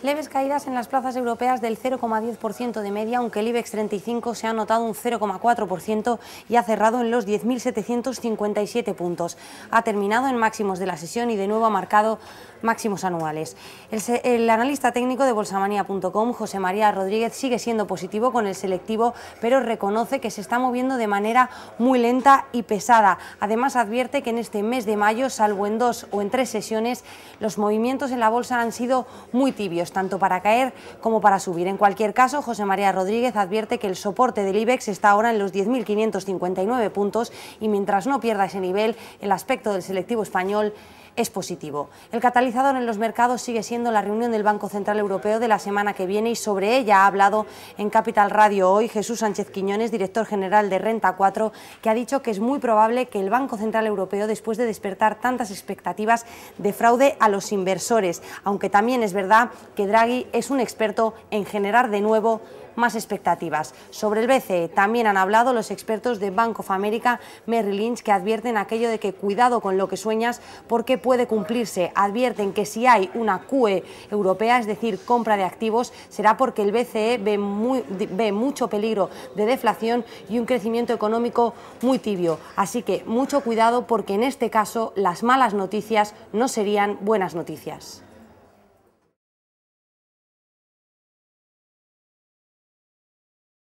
Leves caídas en las plazas europeas del 0,10% de media, aunque el IBEX 35 se ha anotado un 0,4% y ha cerrado en los 10.757 puntos. Ha terminado en máximos de la sesión y de nuevo ha marcado máximos anuales. El, analista técnico de bolsamanía.com, José María Rodríguez, sigue siendo positivo con el selectivo, pero reconoce que se está moviendo de manera muy lenta y pesada. Además, advierte que en este mes de mayo, salvo en dos o en tres sesiones, los movimientos en la bolsa han sido muy tibios tanto para caer como para subir. En cualquier caso, José María Rodríguez advierte que el soporte del IBEX está ahora en los 10.559 puntos y mientras no pierda ese nivel, el aspecto del selectivo español es positivo. El catalizador en los mercados sigue siendo la reunión del Banco Central Europeo de la semana que viene y sobre ella ha hablado en Capital Radio hoy Jesús Sánchez Quiñones, director general de Renta 4, que ha dicho que es muy probable que el Banco Central Europeo, después de despertar tantas expectativas, de fraude a los inversores, aunque también es verdad que Draghi es un experto en generar de nuevo más expectativas. Sobre el BCE también han hablado los expertos de Bank of America, Merrill Lynch, que advierten aquello de que cuidado con lo que sueñas porque puede cumplirse. Advierten que si hay una QE europea, es decir, compra de activos, será porque el BCE ve, muy, ve mucho peligro de deflación y un crecimiento económico muy tibio. Así que mucho cuidado porque en este caso las malas noticias no serían buenas noticias.